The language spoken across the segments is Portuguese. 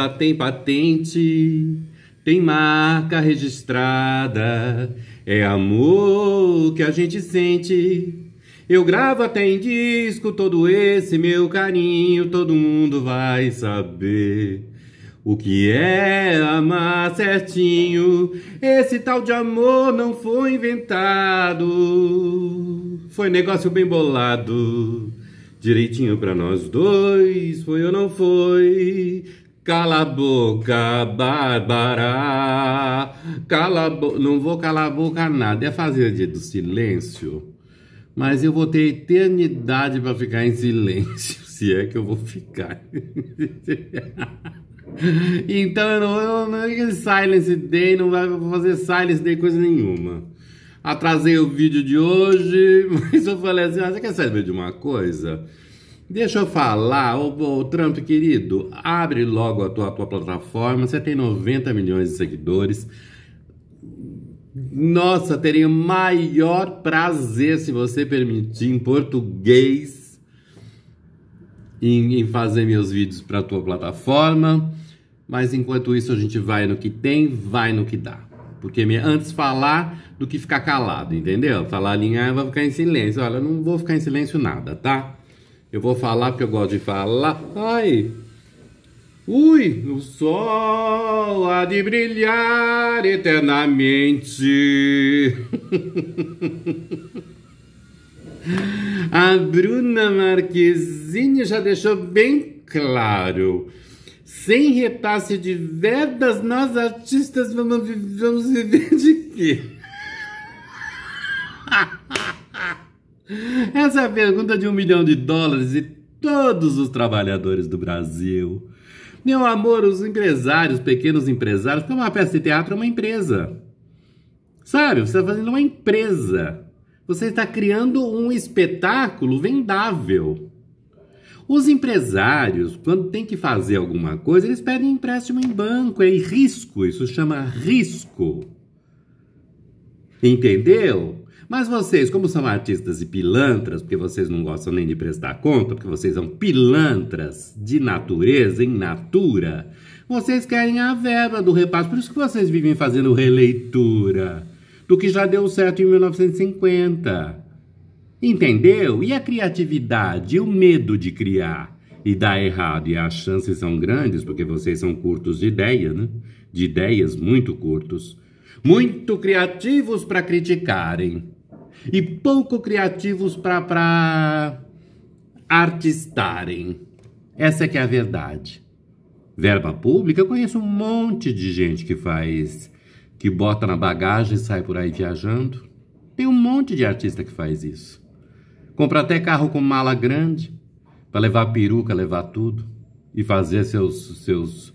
já tem patente, tem marca registrada. É amor que a gente sente. Eu gravo até em disco todo esse meu carinho, todo mundo vai saber. O que é amar certinho? Esse tal de amor não foi inventado. Foi negócio bem bolado. Direitinho para nós dois, foi ou não foi? Cala a boca, Bárbara. Cala a bo... Não vou calar a boca nada. É fazer dia do silêncio. Mas eu vou ter eternidade para ficar em silêncio. Se é que eu vou ficar. então eu não, eu não. Silence Day não vai fazer Silence Day coisa nenhuma. Atrasei o vídeo de hoje, mas eu falei assim: ah, você quer saber de uma coisa? Deixa eu falar, ô, ô, Trump querido, abre logo a tua, a tua plataforma, você tem 90 milhões de seguidores. Nossa, teria o maior prazer, se você permitir, em português, em, em fazer meus vídeos para a tua plataforma. Mas enquanto isso, a gente vai no que tem, vai no que dá. Porque antes falar do que ficar calado, entendeu? Falar linha, eu vou ficar em silêncio. Olha, eu não vou ficar em silêncio nada, tá? Eu vou falar porque eu gosto de falar. Ai! Ui! O sol há de brilhar eternamente. A Bruna Marquezine já deixou bem claro. Sem repasse de verbas, nós artistas vamos, vamos viver de quê? Essa é a pergunta de um milhão de dólares e todos os trabalhadores do Brasil. Meu amor, os empresários, pequenos empresários, porque uma peça de teatro é uma empresa. Sabe? Você está fazendo uma empresa. Você está criando um espetáculo vendável. Os empresários, quando tem que fazer alguma coisa, eles pedem empréstimo em banco. É risco, isso chama risco. Entendeu? Mas vocês, como são artistas e pilantras, porque vocês não gostam nem de prestar conta, porque vocês são pilantras de natureza, em natura, vocês querem a verba do repasse. Por isso que vocês vivem fazendo releitura do que já deu certo em 1950. Entendeu? E a criatividade, e o medo de criar e dar errado. E as chances são grandes, porque vocês são curtos de ideia, né? De ideias muito curtos muito criativos para criticarem e pouco criativos para artistarem. Essa é que é a verdade. Verba pública, eu conheço um monte de gente que faz, que bota na bagagem e sai por aí viajando. Tem um monte de artista que faz isso. Compra até carro com mala grande para levar peruca, levar tudo e fazer seus seus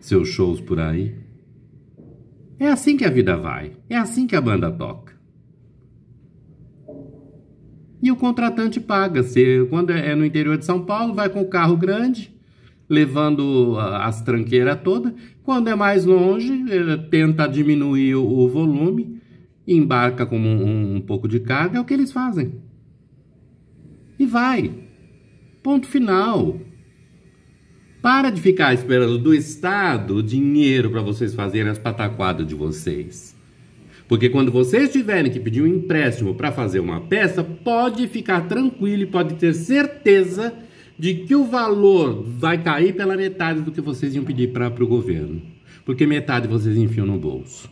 seus shows por aí. É assim que a vida vai. É assim que a banda toca. E o contratante paga. Se, quando é, é no interior de São Paulo, vai com o carro grande, levando as tranqueiras toda. Quando é mais longe, tenta diminuir o volume, embarca com um, um pouco de carga. É o que eles fazem. E vai. Ponto final. Para de ficar esperando do Estado dinheiro para vocês fazerem as pataquadas de vocês. Porque quando vocês tiverem que pedir um empréstimo para fazer uma peça, pode ficar tranquilo e pode ter certeza de que o valor vai cair pela metade do que vocês iam pedir para o governo. Porque metade vocês enfiam no bolso.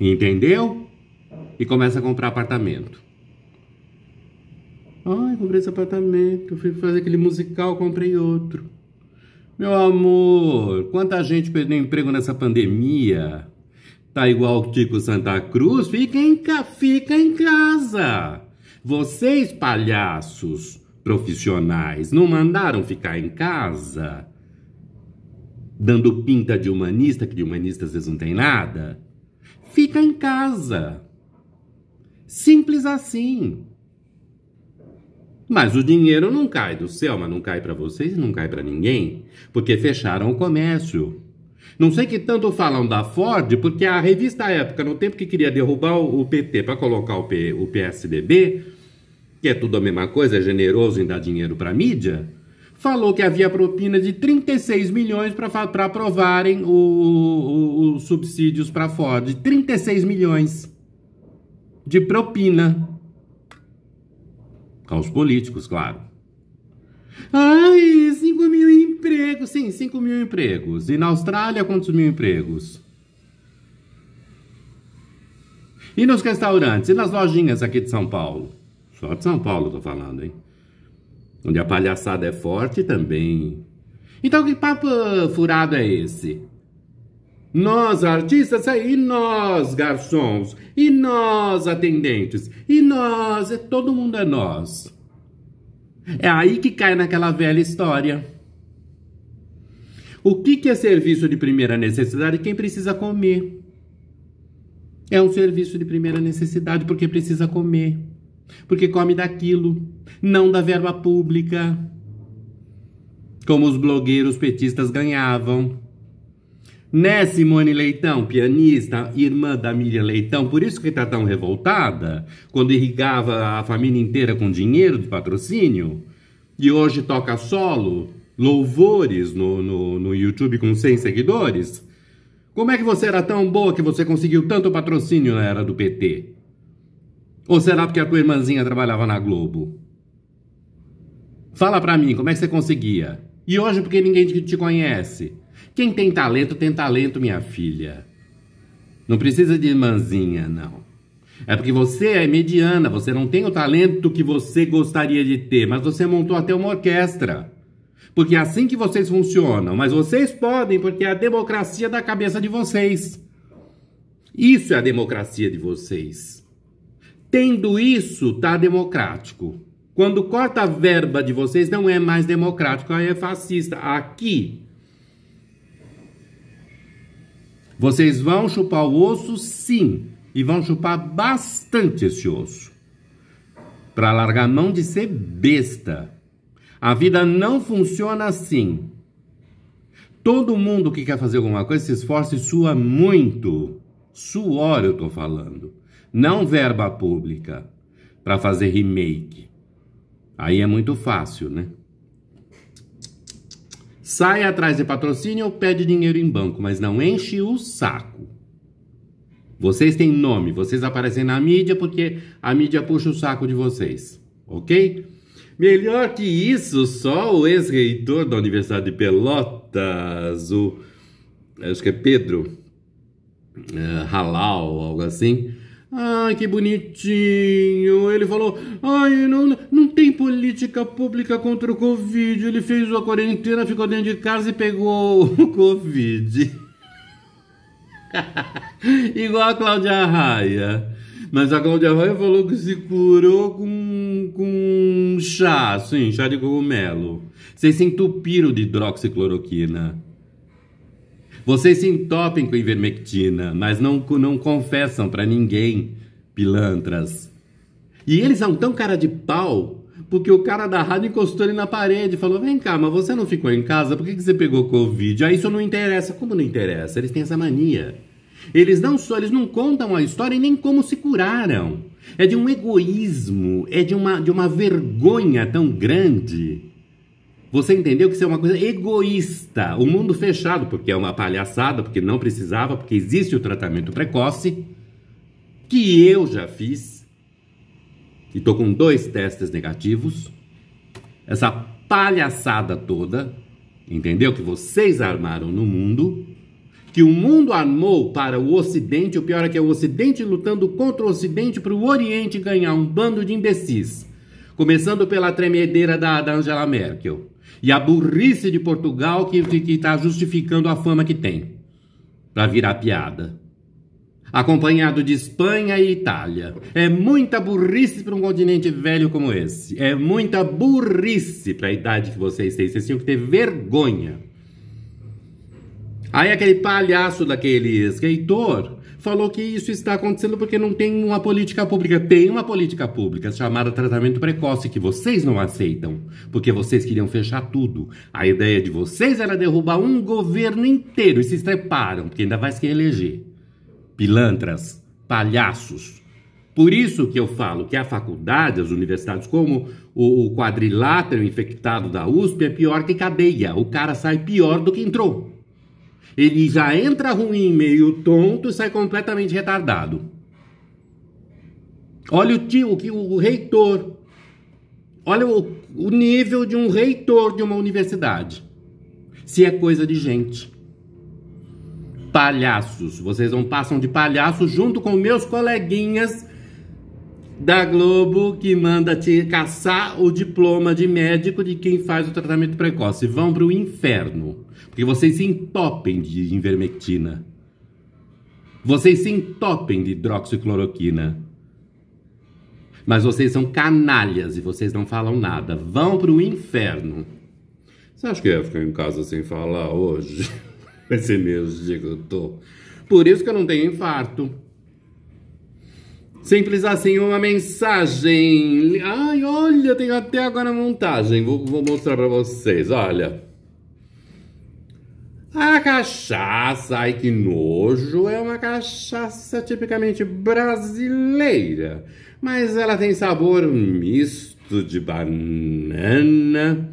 Entendeu? E começa a comprar apartamento. Ai, comprei esse apartamento, fui fazer aquele musical, comprei outro. Meu amor, quanta gente perdeu emprego nessa pandemia. Tá igual o Tico Santa Cruz? Fica em, ca... fica em casa. Vocês, palhaços profissionais, não mandaram ficar em casa? Dando pinta de humanista, que de humanista às vezes não tem nada? Fica em casa. Simples assim. Mas o dinheiro não cai do céu, mas não cai para vocês, e não cai para ninguém, porque fecharam o comércio. Não sei que tanto falam da Ford, porque a revista Época, no tempo que queria derrubar o PT para colocar o, P, o PSDB, que é tudo a mesma coisa, é generoso em dar dinheiro para mídia, falou que havia propina de 36 milhões para aprovarem os subsídios para a Ford. 36 milhões de propina. Aos políticos, claro. Ai, 5 mil empregos. Sim, 5 mil empregos. E na Austrália, quantos mil empregos? E nos restaurantes? E nas lojinhas aqui de São Paulo? Só de São Paulo tô falando, hein? Onde a palhaçada é forte também. Então que papo furado é esse? Nós artistas é, e nós garçons, e nós atendentes, e nós, é todo mundo é nós. É aí que cai naquela velha história. O que, que é serviço de primeira necessidade? Quem precisa comer. É um serviço de primeira necessidade porque precisa comer. Porque come daquilo, não da verba pública. Como os blogueiros petistas ganhavam. Né, Simone Leitão, pianista, irmã da Miriam Leitão, por isso que tá tão revoltada? Quando irrigava a família inteira com dinheiro de patrocínio? E hoje toca solo, louvores no, no, no YouTube com 100 seguidores? Como é que você era tão boa que você conseguiu tanto patrocínio na era do PT? Ou será porque a tua irmãzinha trabalhava na Globo? Fala pra mim, como é que você conseguia? E hoje porque ninguém te conhece? Quem tem talento, tem talento, minha filha. Não precisa de irmãzinha, não. É porque você é mediana, você não tem o talento que você gostaria de ter, mas você montou até uma orquestra. Porque é assim que vocês funcionam, mas vocês podem, porque é a democracia da cabeça de vocês. Isso é a democracia de vocês. Tendo isso, tá democrático. Quando corta a verba de vocês, não é mais democrático, aí é fascista. Aqui, Vocês vão chupar o osso, sim, e vão chupar bastante esse osso. Para largar a mão de ser besta. A vida não funciona assim. Todo mundo que quer fazer alguma coisa se esforça e sua muito. Suor, eu tô falando. Não verba pública para fazer remake. Aí é muito fácil, né? Sai atrás de patrocínio ou pede dinheiro em banco, mas não enche o saco. Vocês têm nome, vocês aparecem na mídia porque a mídia puxa o saco de vocês, ok? Melhor que isso, só o ex-reitor da Universidade de Pelotas, o. Acho que é Pedro uh, Halal, algo assim, Ai, que bonitinho. Ele falou: ai, não, não tem política pública contra o Covid. Ele fez a quarentena, ficou dentro de casa e pegou o Covid. Igual a Cláudia Raia. Mas a Cláudia Raia falou que se curou com, com chá, sim, chá de cogumelo. Vocês se entupiram de hidroxicloroquina. Vocês se entopem com ivermectina, mas não, não confessam para ninguém, pilantras. E eles são tão cara de pau, porque o cara da rádio encostou ele na parede e falou: Vem cá, mas você não ficou em casa, por que, que você pegou Covid? Ah, isso não interessa. Como não interessa? Eles têm essa mania. Eles não só, eles não contam a história e nem como se curaram. É de um egoísmo, é de uma, de uma vergonha tão grande você entendeu que isso é uma coisa egoísta, o um mundo fechado, porque é uma palhaçada, porque não precisava, porque existe o tratamento precoce, que eu já fiz, e estou com dois testes negativos. Essa palhaçada toda, entendeu? Que vocês armaram no mundo, que o mundo armou para o Ocidente, o pior é que é o Ocidente lutando contra o Ocidente para o Oriente ganhar um bando de imbecis. Começando pela tremedeira da, da Angela Merkel e a burrice de Portugal que está justificando a fama que tem para virar piada. Acompanhado de Espanha e Itália. É muita burrice para um continente velho como esse. É muita burrice para a idade que vocês têm. Vocês tinham que ter vergonha. Aí aquele palhaço daquele escritor falou que isso está acontecendo porque não tem uma política pública. Tem uma política pública chamada tratamento precoce, que vocês não aceitam, porque vocês queriam fechar tudo. A ideia de vocês era derrubar um governo inteiro e se estreparam, porque ainda vai se eleger. Pilantras, palhaços. Por isso que eu falo que a faculdade, as universidades, como o quadrilátero infectado da USP, é pior que cadeia. O cara sai pior do que entrou. Ele já entra ruim, meio tonto, sai completamente retardado. Olha o tio, que o reitor. Olha o, o nível de um reitor de uma universidade. Se é coisa de gente. Palhaços. Vocês não passam de palhaços junto com meus coleguinhas da Globo que manda te caçar o diploma de médico de quem faz o tratamento precoce. Vão para o inferno, porque vocês se entopem de invermectina. Vocês se entopem de hidroxicloroquina. Mas vocês são canalhas e vocês não falam nada. Vão para o inferno. Você acha que eu ia ficar em casa sem falar hoje? Vai ser dia que eu tô. Por isso que eu não tenho infarto. Simples assim, uma mensagem. Ai, olha, tenho até agora montagem. Vou, vou mostrar para vocês, olha. A cachaça, ai que nojo, é uma cachaça tipicamente brasileira, mas ela tem sabor misto de banana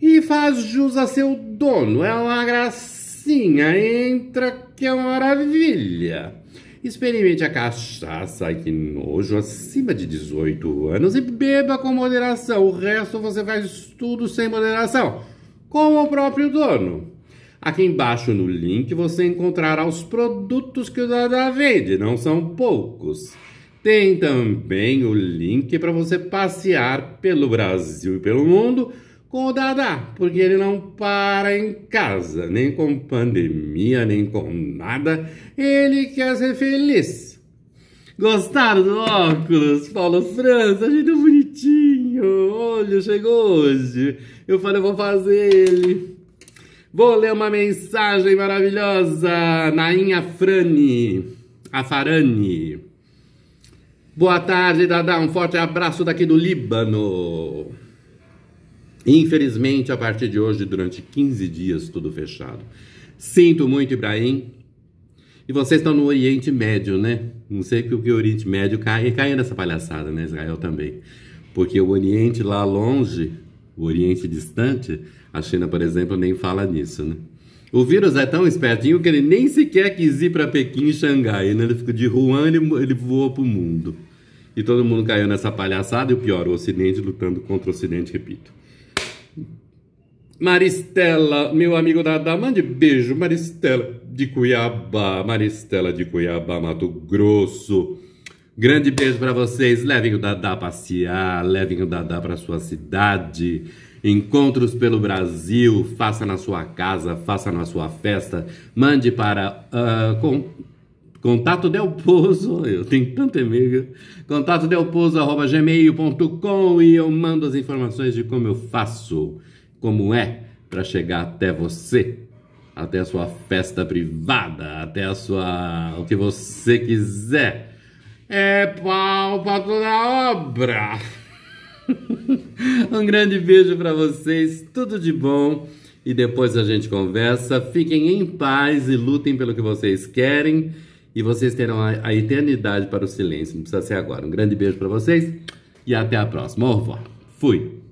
e faz jus a seu dono. É uma gracinha, entra que é uma maravilha. Experimente a cachaça que nojo acima de 18 anos e beba com moderação. O resto você faz tudo sem moderação, como o próprio dono. Aqui embaixo no link você encontrará os produtos que o Dada vende, não são poucos. Tem também o link para você passear pelo Brasil e pelo mundo com o Dada, porque ele não para em casa, nem com pandemia, nem com nada. Ele quer ser feliz. Gostaram do óculos, Paulo França? Achei tão bonitinho. Olha, chegou hoje. Eu falei, eu vou fazer ele. Vou ler uma mensagem maravilhosa. Nainha Frani. Afarani Boa tarde, Dadá. Um forte abraço daqui do Líbano. Infelizmente, a partir de hoje, durante 15 dias, tudo fechado. Sinto muito, Ibrahim. E vocês estão no Oriente Médio, né? Não sei que o Oriente Médio cai, cai nessa palhaçada, né? Israel também. Porque o Oriente lá longe, o Oriente distante, a China, por exemplo, nem fala nisso, né? O vírus é tão espertinho que ele nem sequer quis ir para Pequim e Xangai, né? Ele ficou de Wuhan, ele, ele voou pro mundo. E todo mundo caiu nessa palhaçada e o pior, o Ocidente lutando contra o Ocidente, repito. Maristela, meu amigo da mande beijo. Maristela de Cuiabá, Maristela de Cuiabá, Mato Grosso. Grande beijo para vocês. Levem o Dadá a passear, levem o Dadá para sua cidade. Encontros pelo Brasil, faça na sua casa, faça na sua festa. Mande para uh, ah, com, contato delpozo, eu tenho tanto e contato delpozo arroba gmail.com e eu mando as informações de como eu faço como é para chegar até você, até a sua festa privada, até a sua. o que você quiser. É pau pra toda obra! um grande beijo para vocês, tudo de bom e depois a gente conversa. Fiquem em paz e lutem pelo que vocês querem e vocês terão a, a eternidade para o silêncio. Não precisa ser agora. Um grande beijo para vocês e até a próxima. Au revoir. Fui.